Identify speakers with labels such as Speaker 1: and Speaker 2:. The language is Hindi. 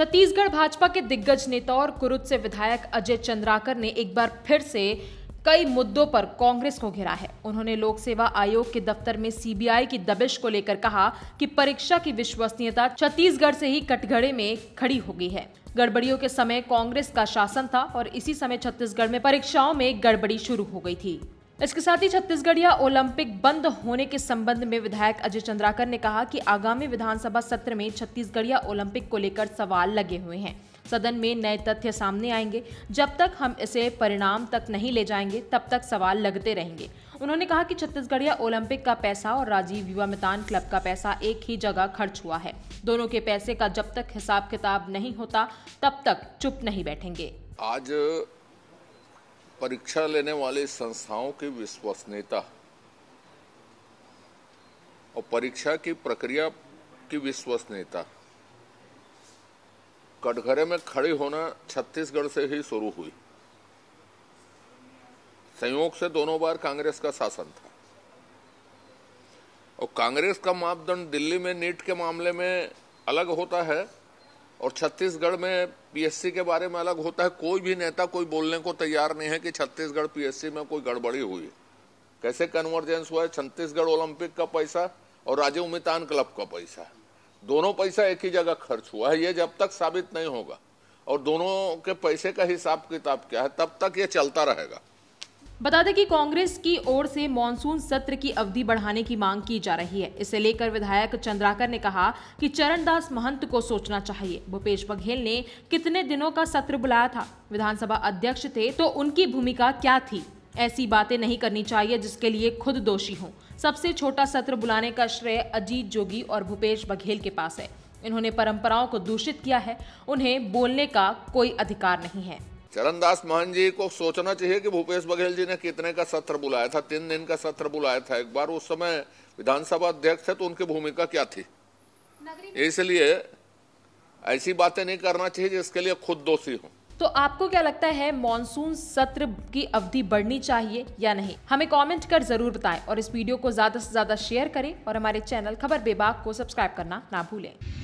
Speaker 1: छत्तीसगढ़ भाजपा के दिग्गज नेता और कुरुद से विधायक अजय चंद्राकर ने एक बार फिर से कई मुद्दों पर कांग्रेस को घेरा है उन्होंने लोक सेवा आयोग के दफ्तर में सीबीआई की दबिश को लेकर कहा कि परीक्षा की विश्वसनीयता छत्तीसगढ़ से ही कटघड़े में खड़ी हो गई है गड़बड़ियों के समय कांग्रेस का शासन था और इसी समय छत्तीसगढ़ में परीक्षाओं में गड़बड़ी शुरू हो गई थी इसके साथ ही छत्तीसगढ़िया ओलंपिक बंद होने के संबंध में विधायक अजय चंद्राकर ने कहा कि आगामी विधानसभा सत्र में छत्तीसगढ़िया ओलंपिक को लेकर सवाल लगे हुए हैं सदन में नए तथ्य सामने आएंगे जब तक हम इसे परिणाम तक नहीं ले जाएंगे तब तक सवाल लगते रहेंगे उन्होंने कहा कि छत्तीसगढ़िया ओलंपिक का पैसा और राजीव युवा मितान क्लब का पैसा एक ही जगह खर्च हुआ है दोनों के पैसे का जब तक हिसाब किताब नहीं होता तब तक चुप नहीं बैठेंगे
Speaker 2: आज परीक्षा लेने वाले संस्थाओं की विश्वसनीयता और परीक्षा की प्रक्रिया की विश्वसनीयता कटघरे में खड़ी होना छत्तीसगढ़ से ही शुरू हुई संयोग से दोनों बार कांग्रेस का शासन था और कांग्रेस का मापदंड दिल्ली में नीट के मामले में अलग होता है और छत्तीसगढ़ में पीएससी के बारे में अलग होता है कोई भी नेता कोई बोलने को तैयार नहीं है कि छत्तीसगढ़ पीएससी में कोई गड़बड़ी हुई है कैसे कन्वर्जेंस हुआ है छत्तीसगढ़ ओलंपिक का पैसा और राजीव मितान क्लब का पैसा दोनों पैसा एक ही जगह खर्च हुआ है ये जब तक साबित नहीं होगा और दोनों के पैसे का हिसाब किताब क्या है तब तक ये चलता रहेगा
Speaker 1: बता दें कि कांग्रेस की ओर से मानसून सत्र की अवधि बढ़ाने की मांग की जा रही है इसे लेकर विधायक चंद्राकर ने कहा कि चरणदास महंत को सोचना चाहिए भूपेश बघेल ने कितने दिनों का सत्र बुलाया था विधानसभा अध्यक्ष थे तो उनकी भूमिका क्या थी ऐसी बातें नहीं करनी चाहिए जिसके लिए खुद दोषी हूँ सबसे छोटा सत्र बुलाने का श्रेय अजीत जोगी और भूपेश बघेल के पास है इन्होंने परंपराओं को दूषित किया है उन्हें बोलने का कोई अधिकार नहीं है
Speaker 2: चरणदास महन जी को सोचना चाहिए कि भूपेश बघेल जी ने कितने का सत्र बुलाया था तीन दिन का सत्र बुलाया था एक बार उस समय विधानसभा अध्यक्ष थे तो उनकी भूमिका क्या थी इसलिए ऐसी बातें नहीं करना चाहिए जिसके लिए खुद दोषी हो
Speaker 1: तो आपको क्या लगता है मॉनसून सत्र की अवधि बढ़नी चाहिए या नहीं हमें कमेंट कर जरूर बताएं और इस वीडियो को ज्यादा से ज्यादा शेयर करें और हमारे चैनल खबर बेबाक को सब्सक्राइब करना ना भूलें